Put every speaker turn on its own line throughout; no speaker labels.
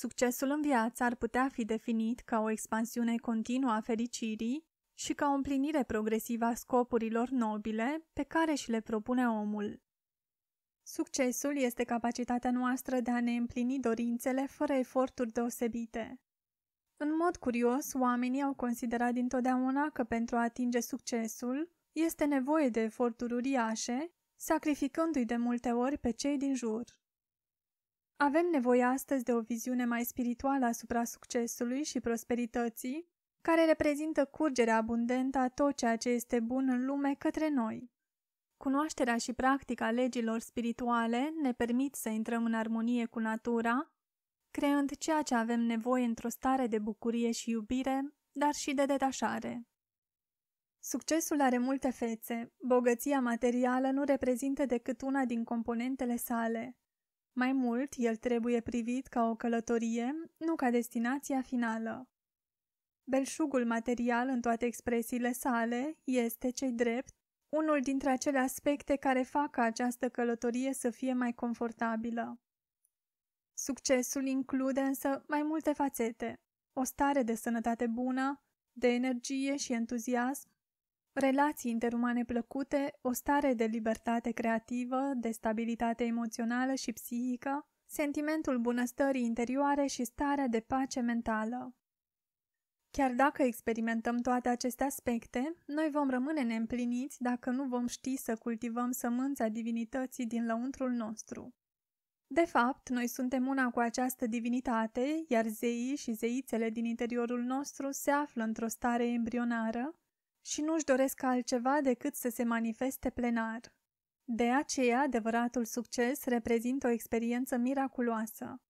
Succesul în viață ar putea fi definit ca o expansiune continuă a fericirii și ca o împlinire progresivă a scopurilor nobile pe care și le propune omul. Succesul este capacitatea noastră de a ne împlini dorințele fără eforturi deosebite. În mod curios, oamenii au considerat dintotdeauna că pentru a atinge succesul este nevoie de eforturi uriașe, sacrificându-i de multe ori pe cei din jur. Avem nevoie astăzi de o viziune mai spirituală asupra succesului și prosperității, care reprezintă curgerea abundentă a tot ceea ce este bun în lume către noi. Cunoașterea și practica legilor spirituale ne permit să intrăm în armonie cu natura, creând ceea ce avem nevoie într-o stare de bucurie și iubire, dar și de detașare. Succesul are multe fețe, bogăția materială nu reprezintă decât una din componentele sale. Mai mult, el trebuie privit ca o călătorie, nu ca destinația finală. Belșugul material în toate expresiile sale este, cei drept, unul dintre acele aspecte care fac ca această călătorie să fie mai confortabilă. Succesul include însă mai multe fațete, o stare de sănătate bună, de energie și entuziasm, relații interumane plăcute, o stare de libertate creativă, de stabilitate emoțională și psihică, sentimentul bunăstării interioare și starea de pace mentală. Chiar dacă experimentăm toate aceste aspecte, noi vom rămâne neîmpliniți dacă nu vom ști să cultivăm sămânța divinității din lăuntrul nostru. De fapt, noi suntem una cu această divinitate, iar zeii și zeițele din interiorul nostru se află într-o stare embrionară, și nu-și doresc altceva decât să se manifeste plenar. De aceea, adevăratul succes reprezintă o experiență miraculoasă.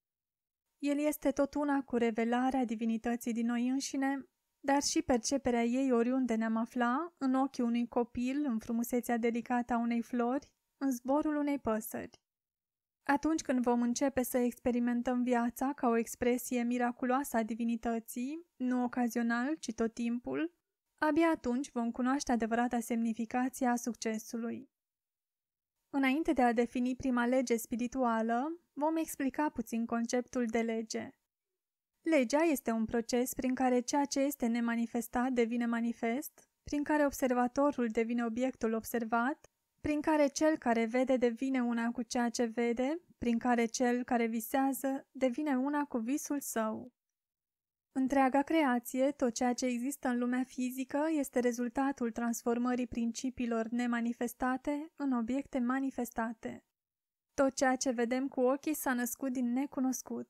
El este tot una cu revelarea divinității din noi înșine, dar și perceperea ei oriunde ne-am afla, în ochii unui copil, în frumusețea delicată a unei flori, în zborul unei păsări. Atunci când vom începe să experimentăm viața ca o expresie miraculoasă a divinității, nu ocazional, ci tot timpul, Abia atunci vom cunoaște adevărata semnificație a succesului. Înainte de a defini prima lege spirituală, vom explica puțin conceptul de lege. Legea este un proces prin care ceea ce este nemanifestat devine manifest, prin care observatorul devine obiectul observat, prin care cel care vede devine una cu ceea ce vede, prin care cel care visează devine una cu visul său. Întreaga creație, tot ceea ce există în lumea fizică, este rezultatul transformării principiilor nemanifestate în obiecte manifestate. Tot ceea ce vedem cu ochii s-a născut din necunoscut.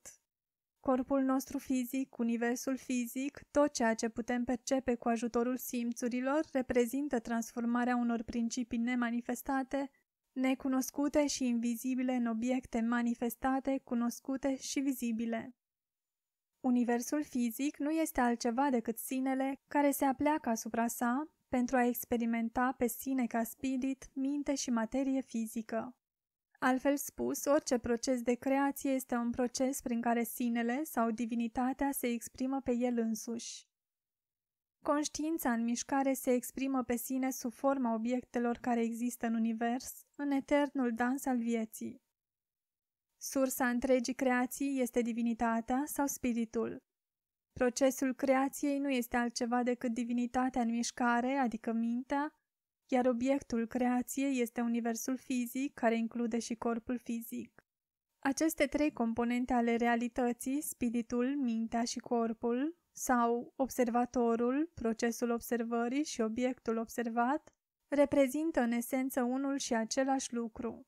Corpul nostru fizic, universul fizic, tot ceea ce putem percepe cu ajutorul simțurilor reprezintă transformarea unor principii nemanifestate, necunoscute și invizibile în obiecte manifestate, cunoscute și vizibile. Universul fizic nu este altceva decât sinele care se apleacă asupra sa pentru a experimenta pe sine ca spirit, minte și materie fizică. Altfel spus, orice proces de creație este un proces prin care sinele sau divinitatea se exprimă pe el însuși. Conștiința în mișcare se exprimă pe sine sub forma obiectelor care există în univers, în eternul dans al vieții. Sursa întregii creații este divinitatea sau spiritul. Procesul creației nu este altceva decât divinitatea în mișcare, adică mintea, iar obiectul creației este universul fizic, care include și corpul fizic. Aceste trei componente ale realității, spiritul, mintea și corpul, sau observatorul, procesul observării și obiectul observat, reprezintă în esență unul și același lucru.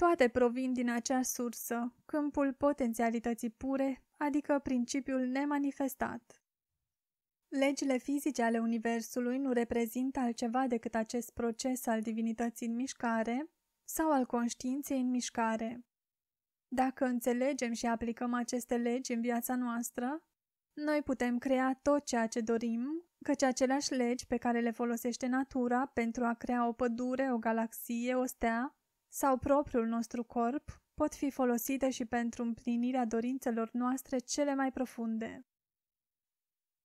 Toate provin din acea sursă, câmpul potențialității pure, adică principiul nemanifestat. Legile fizice ale Universului nu reprezintă altceva decât acest proces al divinității în mișcare sau al conștiinței în mișcare. Dacă înțelegem și aplicăm aceste legi în viața noastră, noi putem crea tot ceea ce dorim, căci aceleași legi pe care le folosește natura pentru a crea o pădure, o galaxie, o stea, sau propriul nostru corp pot fi folosite și pentru împlinirea dorințelor noastre cele mai profunde.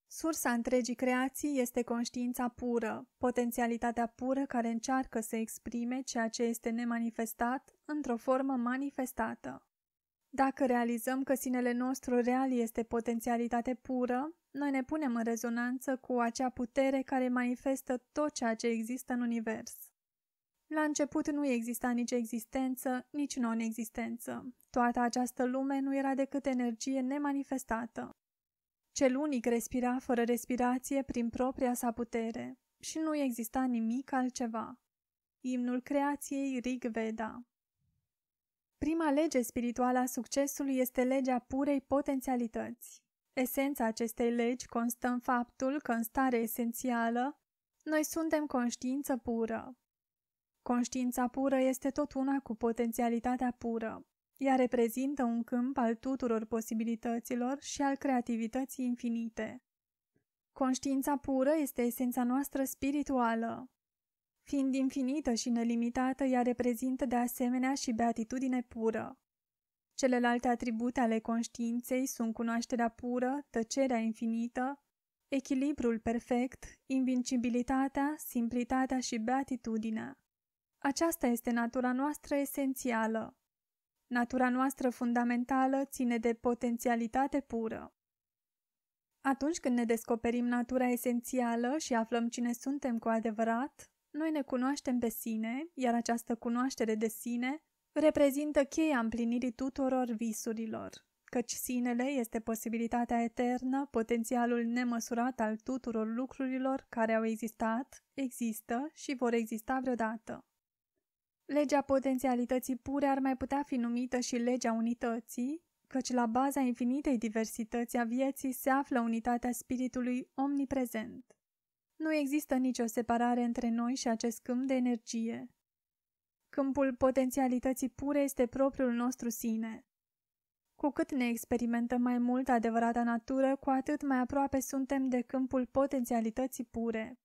Sursa întregii creații este conștiința pură, potențialitatea pură care încearcă să exprime ceea ce este nemanifestat într-o formă manifestată. Dacă realizăm că sinele nostru real este potențialitate pură, noi ne punem în rezonanță cu acea putere care manifestă tot ceea ce există în univers. La început nu exista nici existență, nici non-existență. Toată această lume nu era decât energie nemanifestată. Cel unic respira fără respirație prin propria sa putere și nu exista nimic altceva. Imnul creației Rig Veda Prima lege spirituală a succesului este legea purei potențialități. Esența acestei legi constă în faptul că în stare esențială noi suntem conștiință pură, Conștiința pură este tot una cu potențialitatea pură. Ea reprezintă un câmp al tuturor posibilităților și al creativității infinite. Conștiința pură este esența noastră spirituală. Fiind infinită și nelimitată, ea reprezintă de asemenea și beatitudine pură. Celelalte atribute ale conștiinței sunt cunoașterea pură, tăcerea infinită, echilibrul perfect, invincibilitatea, simplitatea și beatitudinea. Aceasta este natura noastră esențială. Natura noastră fundamentală ține de potențialitate pură. Atunci când ne descoperim natura esențială și aflăm cine suntem cu adevărat, noi ne cunoaștem pe sine, iar această cunoaștere de sine reprezintă cheia împlinirii tuturor visurilor, căci sinele este posibilitatea eternă, potențialul nemăsurat al tuturor lucrurilor care au existat, există și vor exista vreodată. Legea potențialității pure ar mai putea fi numită și legea unității, căci la baza infinitei diversități a vieții se află unitatea spiritului omniprezent. Nu există nicio separare între noi și acest câmp de energie. Câmpul potențialității pure este propriul nostru sine. Cu cât ne experimentăm mai mult adevărata natură, cu atât mai aproape suntem de câmpul potențialității pure.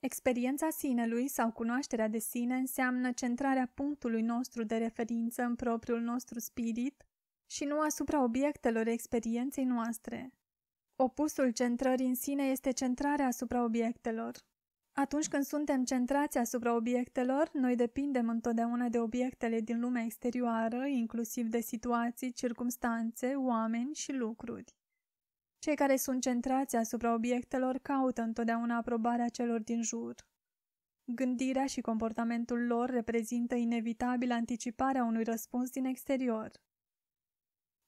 Experiența sinelui sau cunoașterea de sine înseamnă centrarea punctului nostru de referință în propriul nostru spirit și nu asupra obiectelor experienței noastre. Opusul centrării în sine este centrarea asupra obiectelor. Atunci când suntem centrați asupra obiectelor, noi depindem întotdeauna de obiectele din lumea exterioară, inclusiv de situații, circumstanțe, oameni și lucruri. Cei care sunt centrați asupra obiectelor caută întotdeauna aprobarea celor din jur. Gândirea și comportamentul lor reprezintă inevitabil anticiparea unui răspuns din exterior.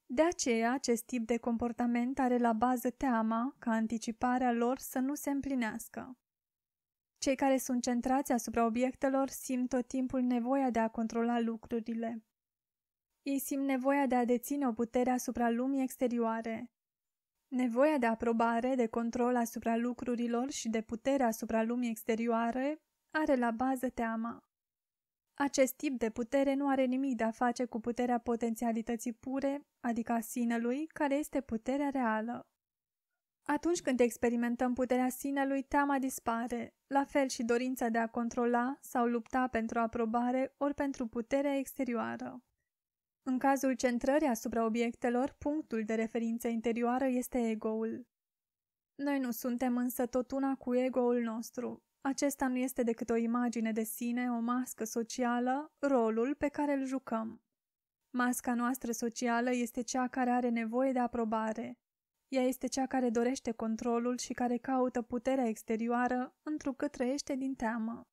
De aceea, acest tip de comportament are la bază teama ca anticiparea lor să nu se împlinească. Cei care sunt centrați asupra obiectelor simt tot timpul nevoia de a controla lucrurile. Ei simt nevoia de a deține o putere asupra lumii exterioare, Nevoia de aprobare, de control asupra lucrurilor și de putere asupra lumii exterioare are la bază teama. Acest tip de putere nu are nimic de a face cu puterea potențialității pure, adică a sinelui, care este puterea reală. Atunci când experimentăm puterea sinelui, teama dispare, la fel și dorința de a controla sau lupta pentru aprobare ori pentru puterea exterioară. În cazul centrării asupra obiectelor, punctul de referință interioară este egoul. Noi nu suntem însă tot una cu egoul nostru. Acesta nu este decât o imagine de sine, o mască socială, rolul pe care îl jucăm. Masca noastră socială este cea care are nevoie de aprobare. Ea este cea care dorește controlul și care caută puterea exterioară, întrucât trăiește din teamă.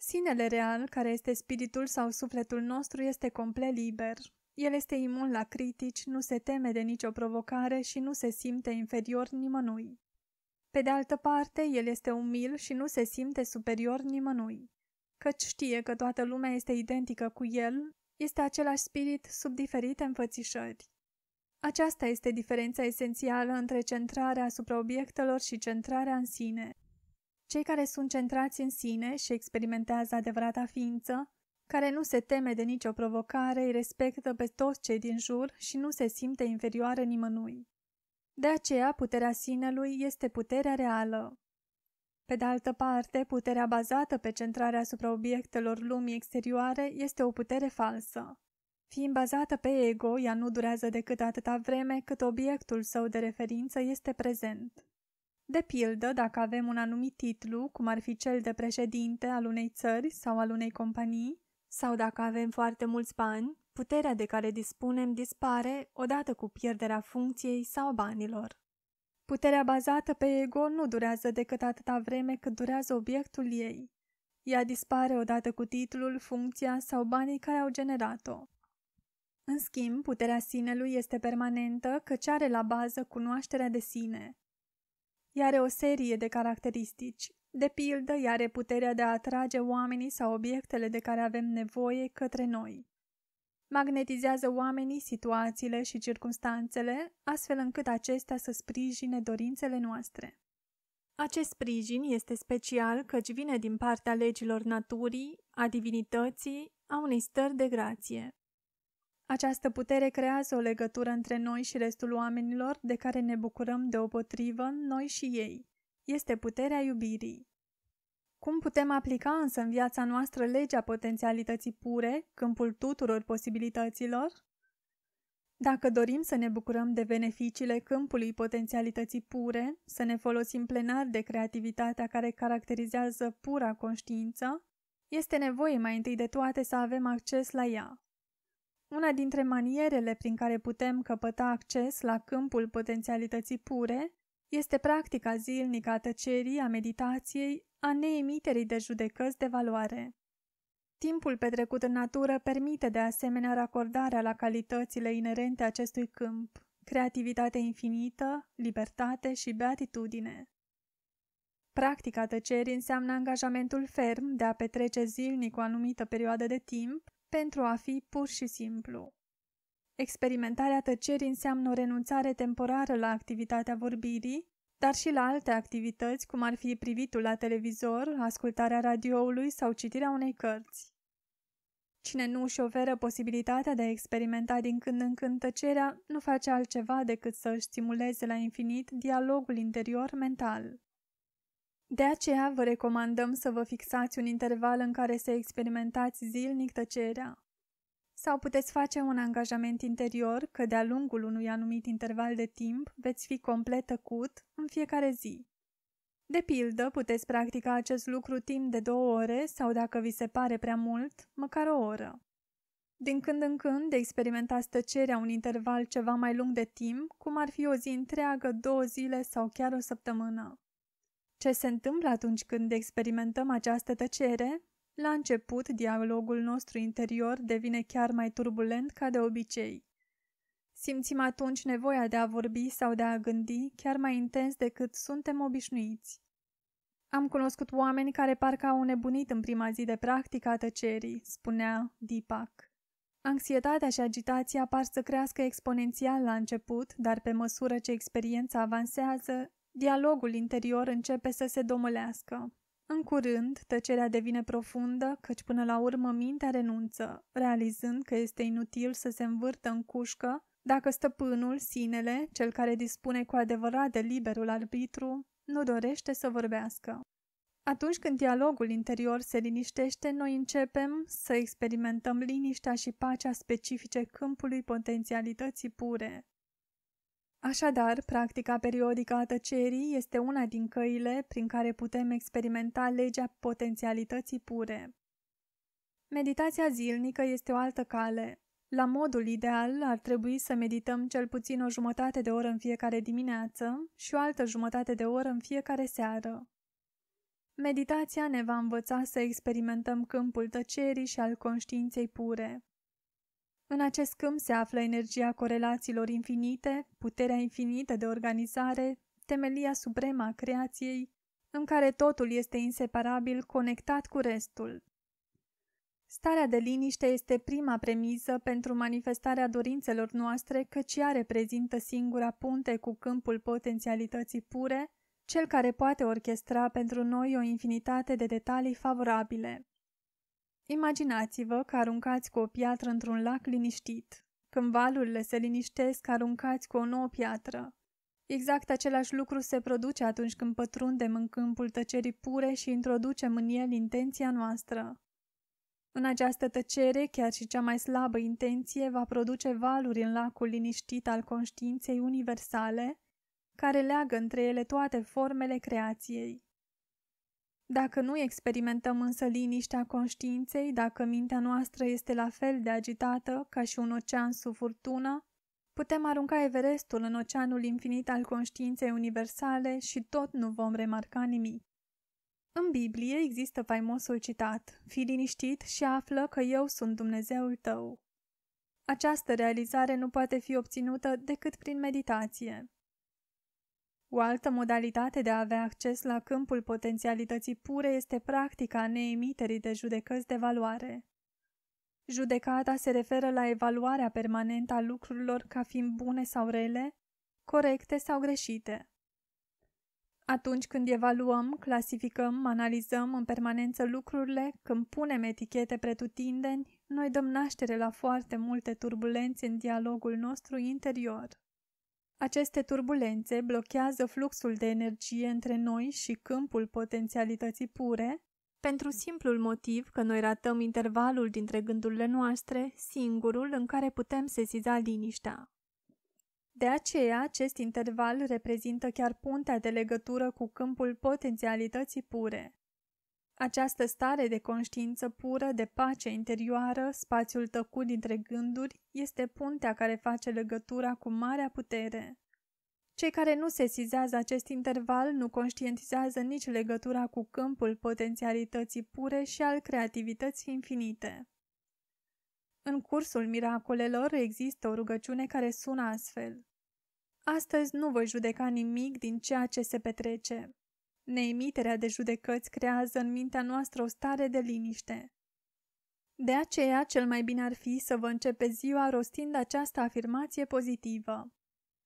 Sinele real, care este spiritul sau sufletul nostru, este complet liber. El este imun la critici, nu se teme de nicio provocare și nu se simte inferior nimănui. Pe de altă parte, el este umil și nu se simte superior nimănui. Căci știe că toată lumea este identică cu el, este același spirit sub diferite înfățișări. Aceasta este diferența esențială între centrarea asupra obiectelor și centrarea în sine. Cei care sunt centrați în sine și experimentează adevărata ființă, care nu se teme de nicio provocare, îi respectă pe toți cei din jur și nu se simte inferioară nimănui. De aceea, puterea sinelui este puterea reală. Pe de altă parte, puterea bazată pe centrarea asupra obiectelor lumii exterioare este o putere falsă. Fiind bazată pe ego, ea nu durează decât atâta vreme cât obiectul său de referință este prezent. De pildă, dacă avem un anumit titlu, cum ar fi cel de președinte al unei țări sau al unei companii, sau dacă avem foarte mulți bani, puterea de care dispunem dispare odată cu pierderea funcției sau banilor. Puterea bazată pe ego nu durează decât atâta vreme cât durează obiectul ei. Ea dispare odată cu titlul, funcția sau banii care au generat-o. În schimb, puterea sinelui este permanentă, căci are la bază cunoașterea de sine. Ea are o serie de caracteristici. De pildă, ea are puterea de a atrage oamenii sau obiectele de care avem nevoie către noi. Magnetizează oamenii, situațiile și circunstanțele, astfel încât acestea să sprijine dorințele noastre. Acest sprijin este special căci vine din partea legilor naturii, a divinității, a unei stări de grație. Această putere creează o legătură între noi și restul oamenilor de care ne bucurăm deopotrivă noi și ei. Este puterea iubirii. Cum putem aplica însă în viața noastră legea potențialității pure, câmpul tuturor posibilităților? Dacă dorim să ne bucurăm de beneficiile câmpului potențialității pure, să ne folosim plenar de creativitatea care caracterizează pura conștiință, este nevoie mai întâi de toate să avem acces la ea. Una dintre manierele prin care putem căpăta acces la câmpul potențialității pure este practica zilnică a tăcerii, a meditației, a neemiterii de judecăți de valoare. Timpul petrecut în natură permite de asemenea racordarea la calitățile inerente acestui câmp, creativitate infinită, libertate și beatitudine. Practica tăcerii înseamnă angajamentul ferm de a petrece zilnic o anumită perioadă de timp pentru a fi pur și simplu. Experimentarea tăcerii înseamnă o renunțare temporară la activitatea vorbirii, dar și la alte activități, cum ar fi privitul la televizor, ascultarea radioului sau citirea unei cărți. Cine nu își oferă posibilitatea de a experimenta din când în când tăcerea, nu face altceva decât să își stimuleze la infinit dialogul interior mental. De aceea vă recomandăm să vă fixați un interval în care să experimentați zilnic tăcerea. Sau puteți face un angajament interior că de-a lungul unui anumit interval de timp veți fi complet tăcut în fiecare zi. De pildă, puteți practica acest lucru timp de două ore sau, dacă vi se pare prea mult, măcar o oră. Din când în când, experimentați tăcerea un interval ceva mai lung de timp, cum ar fi o zi întreagă, două zile sau chiar o săptămână. Ce se întâmplă atunci când experimentăm această tăcere? La început, dialogul nostru interior devine chiar mai turbulent ca de obicei. Simțim atunci nevoia de a vorbi sau de a gândi chiar mai intens decât suntem obișnuiți. Am cunoscut oameni care parcă au nebunit în prima zi de practică a tăcerii, spunea Deepak. Anxietatea și agitația par să crească exponențial la început, dar pe măsură ce experiența avansează, Dialogul interior începe să se domolească. În curând, tăcerea devine profundă, căci până la urmă mintea renunță, realizând că este inutil să se învârtă în cușcă dacă stăpânul, sinele, cel care dispune cu adevărat de liberul arbitru, nu dorește să vorbească. Atunci când dialogul interior se liniștește, noi începem să experimentăm liniștea și pacea specifice câmpului potențialității pure, Așadar, practica periodică a tăcerii este una din căile prin care putem experimenta legea potențialității pure. Meditația zilnică este o altă cale. La modul ideal ar trebui să medităm cel puțin o jumătate de oră în fiecare dimineață și o altă jumătate de oră în fiecare seară. Meditația ne va învăța să experimentăm câmpul tăcerii și al conștiinței pure. În acest câmp se află energia corelațiilor infinite, puterea infinită de organizare, temelia supremă a creației, în care totul este inseparabil conectat cu restul. Starea de liniște este prima premisă pentru manifestarea dorințelor noastre, căci ea reprezintă singura punte cu câmpul potențialității pure, cel care poate orchestra pentru noi o infinitate de detalii favorabile. Imaginați-vă că aruncați cu o piatră într-un lac liniștit. Când valurile se liniștesc, aruncați cu o nouă piatră. Exact același lucru se produce atunci când pătrundem în câmpul tăcerii pure și introducem în el intenția noastră. În această tăcere, chiar și cea mai slabă intenție va produce valuri în lacul liniștit al conștiinței universale, care leagă între ele toate formele creației. Dacă nu experimentăm însă liniștea conștiinței, dacă mintea noastră este la fel de agitată ca și un ocean sub furtună, putem arunca Everestul în oceanul infinit al conștiinței universale și tot nu vom remarca nimic. În Biblie există faimosul citat, Fii liniștit și află că eu sunt Dumnezeul tău. Această realizare nu poate fi obținută decât prin meditație. O altă modalitate de a avea acces la câmpul potențialității pure este practica neemiterii de judecăți de valoare. Judecata se referă la evaluarea permanentă a lucrurilor ca fiind bune sau rele, corecte sau greșite. Atunci când evaluăm, clasificăm, analizăm în permanență lucrurile, când punem etichete pretutindeni, noi dăm naștere la foarte multe turbulențe în dialogul nostru interior. Aceste turbulențe blochează fluxul de energie între noi și câmpul potențialității pure, pentru simplul motiv că noi ratăm intervalul dintre gândurile noastre, singurul în care putem sesiza liniștea. De aceea, acest interval reprezintă chiar puntea de legătură cu câmpul potențialității pure. Această stare de conștiință pură, de pace interioară, spațiul tăcut dintre gânduri, este puntea care face legătura cu marea putere. Cei care nu sesizează acest interval nu conștientizează nici legătura cu câmpul potențialității pure și al creativității infinite. În cursul miracolelor există o rugăciune care sună astfel. Astăzi nu voi judeca nimic din ceea ce se petrece. Neemiterea de judecăți creează în mintea noastră o stare de liniște. De aceea, cel mai bine ar fi să vă începe ziua rostind această afirmație pozitivă.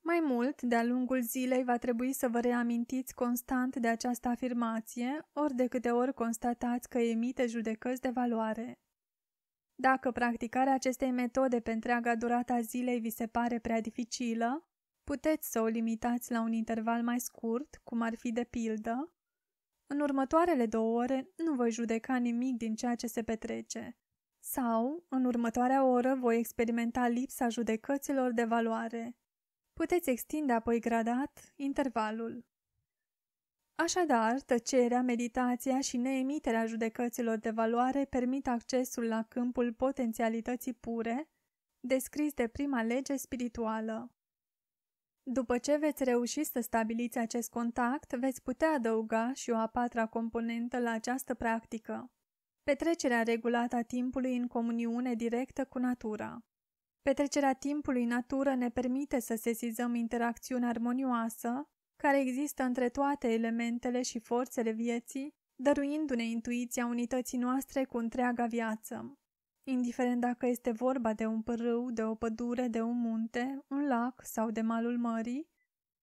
Mai mult, de-a lungul zilei va trebui să vă reamintiți constant de această afirmație, ori de câte ori constatați că emite judecăți de valoare. Dacă practicarea acestei metode pe întreaga durata zilei vi se pare prea dificilă, Puteți să o limitați la un interval mai scurt, cum ar fi de pildă. În următoarele două ore nu voi judeca nimic din ceea ce se petrece. Sau, în următoarea oră voi experimenta lipsa judecăților de valoare. Puteți extinde apoi gradat intervalul. Așadar, tăcerea, meditația și neemiterea judecăților de valoare permit accesul la câmpul potențialității pure, descris de prima lege spirituală. După ce veți reuși să stabiliți acest contact, veți putea adăuga și o a patra componentă la această practică. Petrecerea regulată a timpului în comuniune directă cu natura. Petrecerea timpului în natură ne permite să sesizăm interacțiunea armonioasă care există între toate elementele și forțele vieții, dăruindu-ne intuiția unității noastre cu întreaga viață indiferent dacă este vorba de un pârâu, de o pădure, de un munte, un lac sau de malul mării,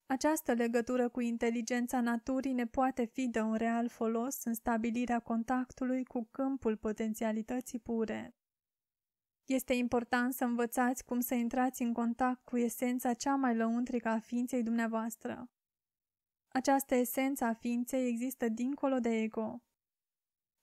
această legătură cu inteligența naturii ne poate fi de un real folos în stabilirea contactului cu câmpul potențialității pure. Este important să învățați cum să intrați în contact cu esența cea mai lăuntrică a ființei dumneavoastră. Această esență a ființei există dincolo de ego,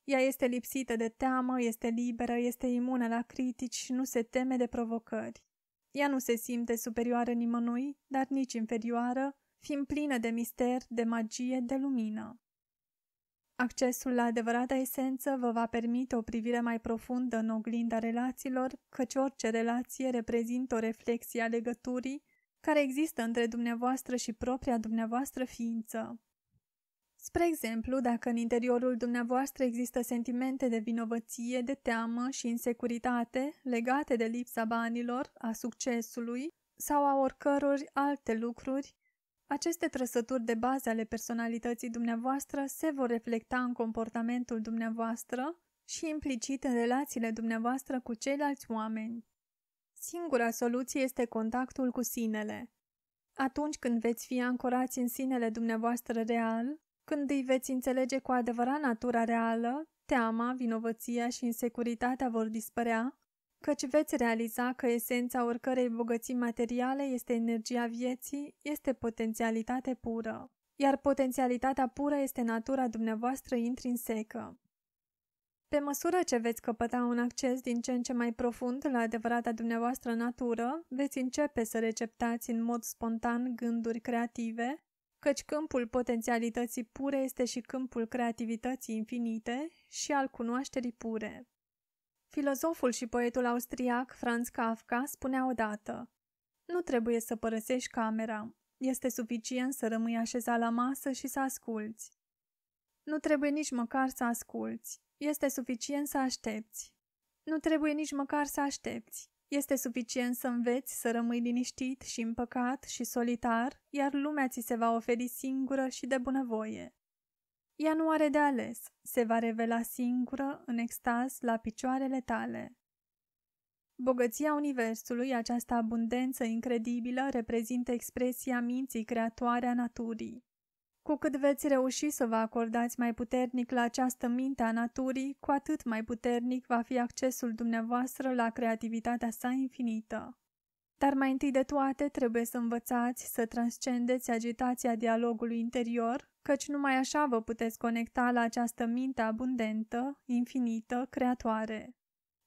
ea este lipsită de teamă, este liberă, este imună la critici și nu se teme de provocări. Ea nu se simte superioară nimănui, dar nici inferioară, fiind plină de mister, de magie, de lumină. Accesul la adevărata esență vă va permite o privire mai profundă în oglinda relațiilor, căci orice relație reprezintă o reflexie a legăturii care există între dumneavoastră și propria dumneavoastră ființă. Spre exemplu, dacă în interiorul dumneavoastră există sentimente de vinovăție, de teamă și insecuritate legate de lipsa banilor, a succesului sau a oricăror alte lucruri, aceste trăsături de bază ale personalității dumneavoastră se vor reflecta în comportamentul dumneavoastră și implicit în relațiile dumneavoastră cu ceilalți oameni. Singura soluție este contactul cu sinele. Atunci când veți fi ancorați în sinele dumneavoastră real, când îi veți înțelege cu adevărat natura reală, teama, vinovăția și insecuritatea vor dispărea, căci veți realiza că esența oricărei bogății materiale este energia vieții, este potențialitate pură. Iar potențialitatea pură este natura dumneavoastră intrinsecă. Pe măsură ce veți căpăta un acces din ce în ce mai profund la adevărata dumneavoastră natură, veți începe să receptați în mod spontan gânduri creative, căci câmpul potențialității pure este și câmpul creativității infinite și al cunoașterii pure. Filozoful și poetul austriac Franz Kafka spunea odată Nu trebuie să părăsești camera, este suficient să rămâi așezat la masă și să asculți. Nu trebuie nici măcar să asculți, este suficient să aștepți. Nu trebuie nici măcar să aștepți, este suficient să înveți să rămâi liniștit și împăcat și solitar, iar lumea ți se va oferi singură și de bunăvoie. Ea nu are de ales, se va revela singură, în extaz, la picioarele tale. Bogăția Universului, această abundență incredibilă, reprezintă expresia minții creatoare a naturii. Cu cât veți reuși să vă acordați mai puternic la această minte a naturii, cu atât mai puternic va fi accesul dumneavoastră la creativitatea sa infinită. Dar mai întâi de toate trebuie să învățați să transcendeți agitația dialogului interior, căci numai așa vă puteți conecta la această minte abundentă, infinită, creatoare.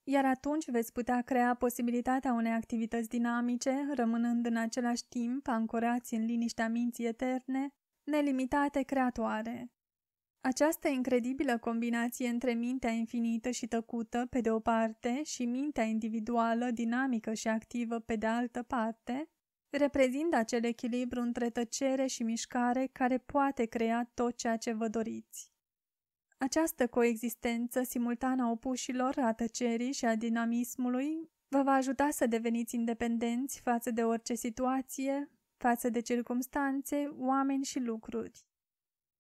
Iar atunci veți putea crea posibilitatea unei activități dinamice, rămânând în același timp ancorați în liniștea minții eterne, nelimitate creatoare. Această incredibilă combinație între mintea infinită și tăcută, pe de o parte, și mintea individuală, dinamică și activă, pe de altă parte, reprezintă acel echilibru între tăcere și mișcare care poate crea tot ceea ce vă doriți. Această coexistență simultană a opușilor, a tăcerii și a dinamismului vă va ajuta să deveniți independenți față de orice situație, față de circumstanțe, oameni și lucruri.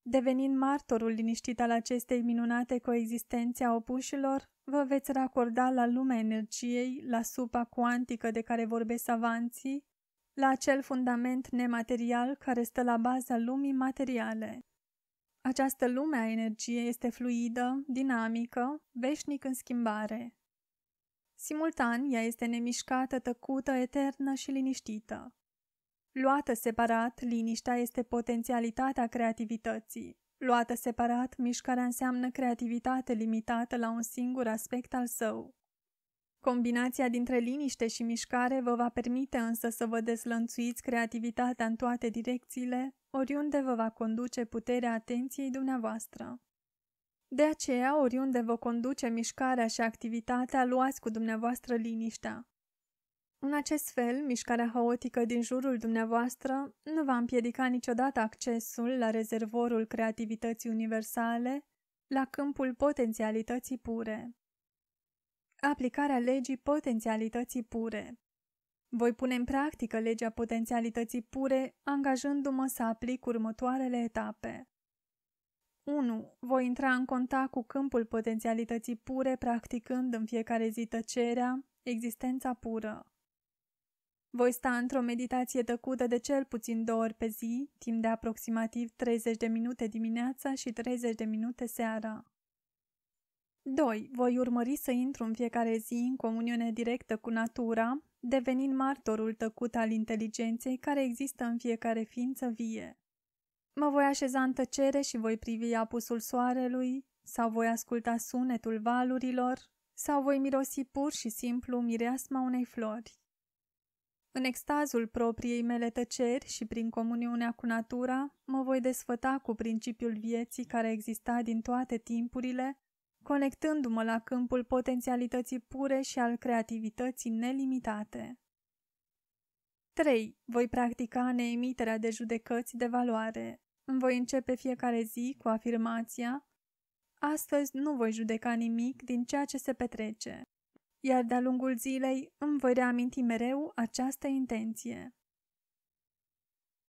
Devenind martorul liniștit al acestei minunate coexistențe a opușilor, vă veți racorda la lumea energiei, la supa cuantică de care vorbesc avanții, la acel fundament nematerial care stă la baza lumii materiale. Această lume a energiei este fluidă, dinamică, veșnic în schimbare. Simultan, ea este nemișcată, tăcută, eternă și liniștită. Luată separat, liniștea este potențialitatea creativității. Luată separat, mișcarea înseamnă creativitate limitată la un singur aspect al său. Combinația dintre liniște și mișcare vă va permite însă să vă dezlănțuiți creativitatea în toate direcțiile, oriunde vă va conduce puterea atenției dumneavoastră. De aceea, oriunde vă conduce mișcarea și activitatea, luați cu dumneavoastră liniștea. În acest fel, mișcarea haotică din jurul dumneavoastră nu va împiedica niciodată accesul la rezervorul creativității universale, la câmpul potențialității pure. Aplicarea legii potențialității pure Voi pune în practică legea potențialității pure, angajându-mă să aplic următoarele etape. 1. Voi intra în contact cu câmpul potențialității pure, practicând în fiecare zi tăcerea, existența pură. Voi sta într-o meditație tăcută de cel puțin două ori pe zi, timp de aproximativ 30 de minute dimineața și 30 de minute seara. 2. Voi urmări să intru în fiecare zi în comuniune directă cu natura, devenind martorul tăcut al inteligenței care există în fiecare ființă vie. Mă voi așeza în tăcere și voi privi apusul soarelui, sau voi asculta sunetul valurilor, sau voi mirosi pur și simplu mireasma unei flori. În extazul propriei mele tăceri și prin comuniunea cu natura, mă voi desfăta cu principiul vieții care exista din toate timpurile, conectându-mă la câmpul potențialității pure și al creativității nelimitate. 3. Voi practica neemiterea de judecăți de valoare. Voi începe fiecare zi cu afirmația Astăzi nu voi judeca nimic din ceea ce se petrece iar de-a lungul zilei îmi voi reaminti mereu această intenție.